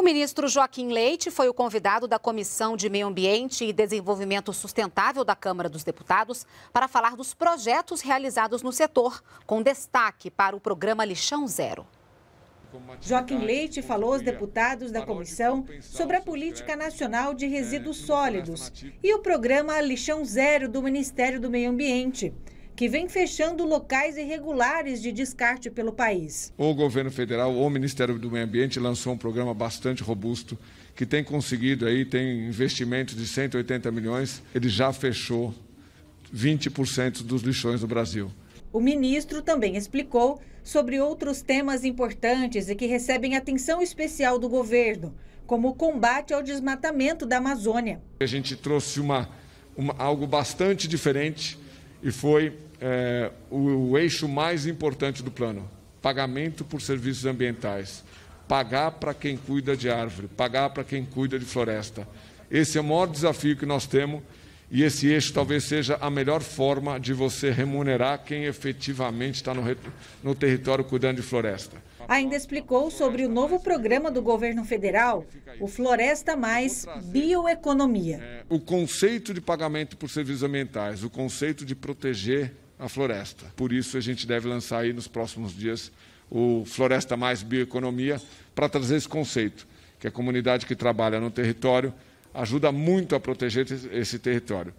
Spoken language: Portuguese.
O ministro Joaquim Leite foi o convidado da Comissão de Meio Ambiente e Desenvolvimento Sustentável da Câmara dos Deputados para falar dos projetos realizados no setor, com destaque para o programa Lixão Zero. Joaquim Leite falou aos deputados da comissão sobre a política nacional de resíduos sólidos e o programa Lixão Zero do Ministério do Meio Ambiente que vem fechando locais irregulares de descarte pelo país. O governo federal, o Ministério do Meio Ambiente lançou um programa bastante robusto que tem conseguido aí, tem investimento de 180 milhões, ele já fechou 20% dos lixões do Brasil. O ministro também explicou sobre outros temas importantes e que recebem atenção especial do governo, como o combate ao desmatamento da Amazônia. A gente trouxe uma, uma algo bastante diferente e foi é, o, o eixo mais importante do plano: pagamento por serviços ambientais, pagar para quem cuida de árvore, pagar para quem cuida de floresta. Esse é o maior desafio que nós temos e esse eixo talvez seja a melhor forma de você remunerar quem efetivamente está no, no território cuidando de floresta ainda explicou sobre o novo programa do governo federal, o Floresta Mais Bioeconomia. É, o conceito de pagamento por serviços ambientais, o conceito de proteger a floresta. Por isso a gente deve lançar aí nos próximos dias o Floresta Mais Bioeconomia para trazer esse conceito, que a comunidade que trabalha no território ajuda muito a proteger esse território.